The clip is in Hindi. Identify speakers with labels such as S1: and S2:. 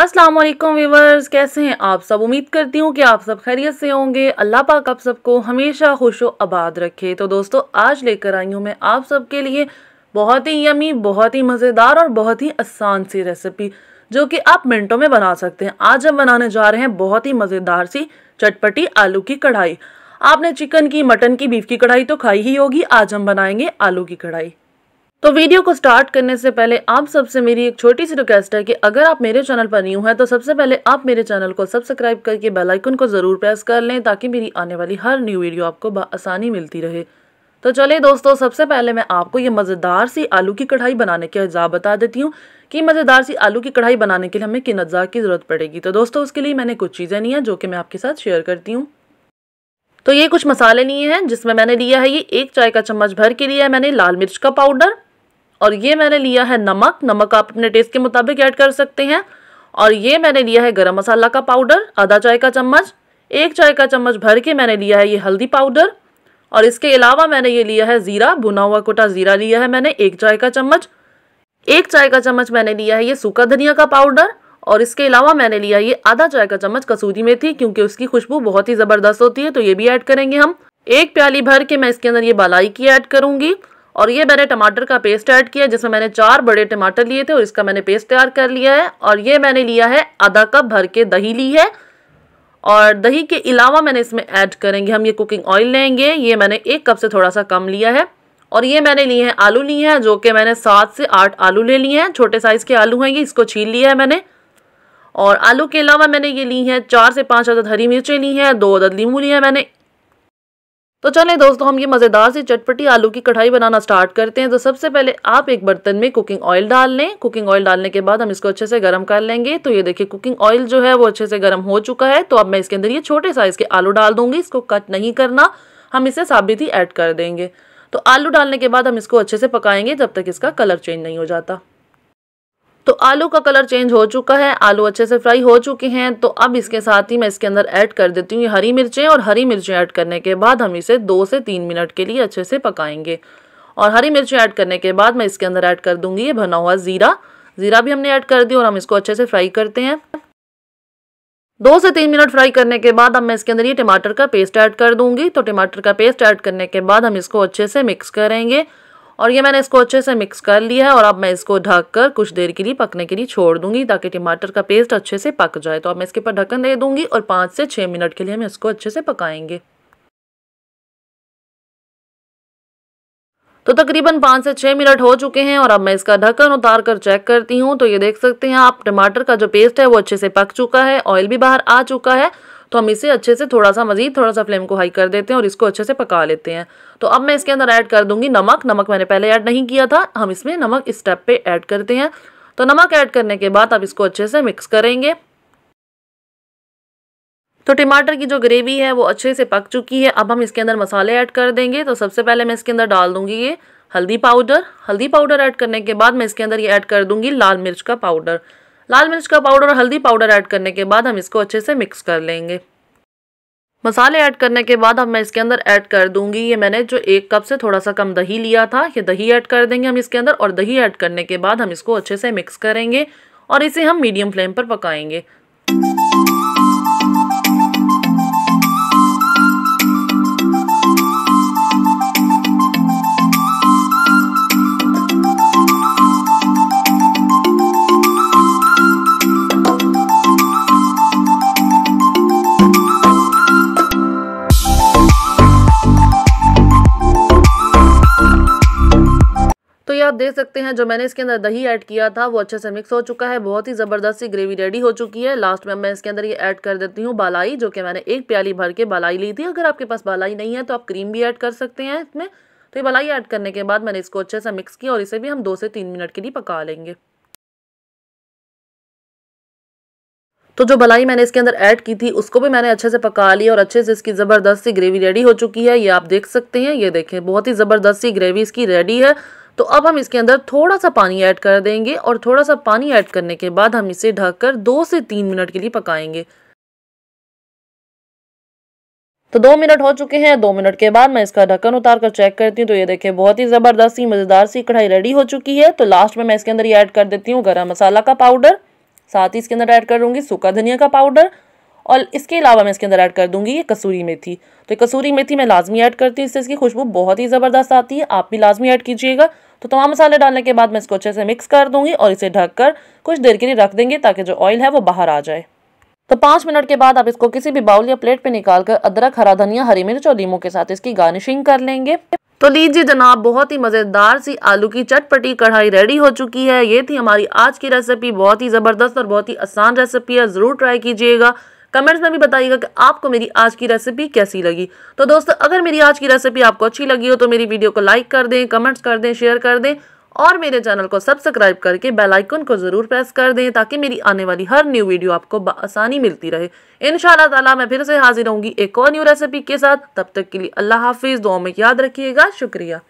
S1: अस्सलाम वालेकुम व्यूवर्स कैसे हैं आप सब उम्मीद करती हूँ कि आप सब खैरियत से होंगे अल्लाह पाक आप सबको हमेशा खुश आबाद रखे तो दोस्तों आज लेकर आई हूँ मैं आप सबके लिए बहुत ही यमी बहुत ही मज़ेदार और बहुत ही आसान सी रेसिपी जो कि आप मिनटों में बना सकते हैं आज हम बनाने जा रहे हैं बहुत ही मज़ेदार सी चटपटी आलू की कढ़ाई आपने चिकन की मटन की बीफ की कढ़ाई तो खाई ही होगी आज हम बनाएंगे आलू की कढ़ाई तो वीडियो को स्टार्ट करने से पहले आप सबसे मेरी एक छोटी सी रिक्वेस्ट है कि अगर आप मेरे चैनल पर न्यू हैं तो सबसे पहले आप मेरे चैनल को सब्सक्राइब करके बेल आइकन को ज़रूर प्रेस कर लें ताकि मेरी आने वाली हर न्यू वीडियो आपको आसानी मिलती रहे तो चलिए दोस्तों सबसे पहले मैं आपको ये मज़ेदार सी आलू की कढ़ाई बनाने के अज्जा बता देती हूँ कि मज़ेदार सी आलू की कढ़ाई बनाने के लिए हमें किन अज्जा की ज़रूरत पड़ेगी तो दोस्तों उसके लिए मैंने कुछ चीज़ें नहीं हैं जो कि मैं आपके साथ शेयर करती हूँ तो ये कुछ मसाले लिए हैं जिसमें मैंने लिया है ये एक चाय का चम्मच भर के लिए मैंने लाल मिर्च का पाउडर और ये मैंने लिया है नमक नमक आप अपने टेस्ट के मुताबिक ऐड कर सकते हैं और ये मैंने लिया है गरम मसाला का पाउडर आधा चाय का चम्मच एक चाय का चम्मच भर के मैंने लिया है ये हल्दी पाउडर और इसके अलावा मैंने ये लिया है ज़ीरा भुना हुआ कोटा ज़ीरा लिया है मैंने एक चाय का चम्मच एक चाय का चम्मच मैंने लिया है ये सूखा धनिया का पाउडर और इसके अलावा मैंने लिया ये आधा चाय का चम्मच कसूरी मेथी क्योंकि उसकी खुशबू बहुत ही ज़बरदस्त होती है तो ये भी ऐड करेंगे हम एक प्याली भर के मैं इसके अंदर ये बालाई की ऐड करूँगी और ये मैंने टमाटर का पेस्ट ऐड किया जिसमें मैंने चार बड़े टमाटर लिए थे और इसका मैंने पेस्ट तैयार कर लिया है और ये मैंने लिया है आधा कप भर के दही ली है और दही के अलावा मैंने इसमें ऐड करेंगे हम ये कुकिंग ऑयल लेंगे ये मैंने एक कप से थोड़ा सा कम लिया है और ये मैंने लिए हैं आलू लिए हैं जो कि मैंने सात से आठ आलू ले लिए हैं छोटे साइज़ के आलू हैं ये इसको छील लिया है मैंने और आलू के अलावा मैंने ये ली हैं चार से पाँच अदद हरी मिर्चें ली हैं दो अदद लीमू लिए हैं मैंने तो चले दोस्तों हम ये मज़ेदार सी चटपटी आलू की कढ़ाई बनाना स्टार्ट करते हैं तो सबसे पहले आप एक बर्तन में कुकिंग ऑयल डाल लें कुकिंग ऑयल डालने के बाद हम इसको अच्छे से गर्म कर लेंगे तो ये देखिए कुकिंग ऑयल जो है वो अच्छे से गर्म हो चुका है तो अब मैं इसके अंदर ये छोटे साइज़ के आलू डाल दूंगी इसको कट नहीं करना हम इसे साबित ही ऐड कर देंगे तो आलू डालने के बाद हम इसको अच्छे से पकाएंगे जब तक इसका कलर चेंज नहीं हो जाता तो आलू का कलर चेंज हो चुका है आलू अच्छे से फ्राई हो चुके हैं तो अब इसके साथ ही मैं इसके अंदर ऐड कर देती हूँ हरी मिर्चें और हरी मिर्चें ऐड करने के बाद हम इसे दो से तीन मिनट के लिए अच्छे से पकाएंगे और हरी मिर्चें ऐड करने के बाद मैं इसके अंदर ऐड कर दूंगी ये भना हुआ ज़ीरा ज़ीरा भी हमने ऐड कर दिया और हम इसको अच्छे से फ्राई करते हैं दो से तीन मिनट फ्राई करने के बाद अब मैं इसके अंदर ये टमाटर का पेस्ट ऐड कर दूंगी तो टमाटर का पेस्ट ऐड करने के बाद हम इसको अच्छे से मिक्स करेंगे और ये मैंने इसको अच्छे से मिक्स कर लिया है और अब मैं इसको ढक कर कुछ देर के लिए पकने के लिए छोड़ दूंगी ताकि टमाटर का पेस्ट अच्छे से पक जाए तो अब मैं इसके ऊपर ढक्कन दे दूंगी और पाँच से छः मिनट के लिए हम इसको अच्छे से पकाएंगे तो तकरीबन पाँच से छः मिनट हो चुके हैं और अब मैं इसका ढक्कन उतार कर चेक करती हूँ तो ये देख सकते हैं आप टमाटर का जो पेस्ट है वो अच्छे से पक चुका है ऑयल भी बाहर आ चुका है तो हम इसे अच्छे से थोड़ा सा मज़ीद थोड़ा सा फ्लेम को हाई कर देते हैं और इसको अच्छे से पका लेते हैं तो अब मैं इसके अंदर ऐड कर दूँगी नमक नमक मैंने पहले ऐड नहीं किया था हम इसमें नमक इस स्टेप पर ऐड करते हैं तो नमक ऐड करने के बाद आप इसको अच्छे से मिक्स करेंगे तो टमाटर की जो ग्रेवी है वो अच्छे से पक चुकी है अब हम इसके अंदर मसाले ऐड कर देंगे तो सबसे पहले मैं इसके अंदर डाल दूंगी ये हल्दी पाउडर हल्दी पाउडर ऐड करने के बाद मैं इसके अंदर ये ऐड कर दूंगी लाल मिर्च का पाउडर लाल मिर्च का पाउडर और हल्दी पाउडर ऐड करने के बाद हम इसको अच्छे से मिक्स कर लेंगे मसाले ऐड करने के बाद अब मैं इसके अंदर ऐड कर दूंगी ये मैंने जो एक कप से थोड़ा सा कम दही लिया था ये दही ऐड कर देंगे हम इसके अंदर और दही ऐड करने के बाद हम इसको अच्छे से मिक्स करेंगे और इसे हम मीडियम फ्लेम पर पकाएंगे आप देख सकते हैं जो मैंने इसके अंदर दही ऐड किया था वो अच्छे से मिक्स हो चुका है बहुत ही ज़बरदस्त सी ग्रेवी रेडी हो चुकी है लास्ट में मैं इसके अंदर ये ऐड कर देती हूँ बालाई जो कि मैंने एक प्याली भर के बालाई ली थी अगर आपके पास बालाई नहीं है तो आप क्रीम भी ऐड कर सकते हैं इसमें तो ये बलाई ऐड करने के बाद मैंने इसको अच्छे से मिक्स किया और इसे भी हम दो से तीन मिनट के लिए पका लेंगे तो जो बलाई मैंने इसके अंदर ऐड की थी उसको भी मैंने अच्छे से पका लिया और अच्छे से इसकी ज़बरदस्त सी ग्रेवी रेडी हो चुकी है ये आप देख सकते हैं ये देखें बहुत ही ज़बरदस्त सी ग्रेवी इसकी रेडी है तो अब हम इसके अंदर थोड़ा सा पानी ऐड कर देंगे और थोड़ा सा पानी ऐड करने के बाद हम इसे ढक कर दो से तीन मिनट के लिए पकाएंगे तो दो मिनट हो चुके हैं दो मिनट के बाद मैं इसका ढक्कन उतार कर चेक करती हूँ तो ये देखें बहुत ही ज़बरदस्त सी मज़ेदार सी कढ़ाई रेडी हो चुकी है तो लास्ट में मैं इसके अंदर ये ऐड कर देती हूँ गरम मसाला का पाउडर साथ ही इसके अंदर ऐड करूँगी सूखा धनिया का पाउडर और इसके अलावा मैं इसके अंदर ऐड कर दूंगी ये कसूरी मेथी तो ये कसूरी मेथी मैं लाजमी ऐड करती हूँ इससे इसकी खुशबू बहुत ही ज़बरदस्त आती है आप भी लाजमी ऐड कीजिएगा तो तमाम मसाले डालने के बाद मैं इसको अच्छे से मिक्स कर दूँगी और इसे ढक कर कुछ देर के लिए रख देंगे ताकि जो ऑयल है वो बाहर आ जाए तो पाँच मिनट के बाद आप इसको किसी भी बाउल या प्लेट पे निकाल कर अदरक हरा धनिया हरी मिर्च और लीमू के साथ इसकी गार्निशिंग कर लेंगे तो लीजिए जनाब बहुत ही मज़ेदार सी आलू की चटपटी कढ़ाई रेडी हो चुकी है ये थी हमारी आज की रेसिपी बहुत ही ज़बरदस्त और बहुत ही आसान रेसिपी है ज़रूर ट्राई कीजिएगा कमेंट्स में भी बताइएगा कि आपको मेरी आज की रेसिपी कैसी लगी तो दोस्तों अगर मेरी आज की रेसिपी आपको अच्छी लगी हो तो मेरी वीडियो को लाइक कर दें कमेंट्स कर दें शेयर कर दें और मेरे चैनल को सब्सक्राइब करके बेल आइकन को ज़रूर प्रेस कर दें ताकि मेरी आने वाली हर न्यू वीडियो आपको आसानी मिलती रहे इन ताला मैं फिर से हाजिर होंगी एक और न्यू रेसिपी के साथ तब तक के लिए अल्लाह हाफिज़ दो में याद रखिएगा शुक्रिया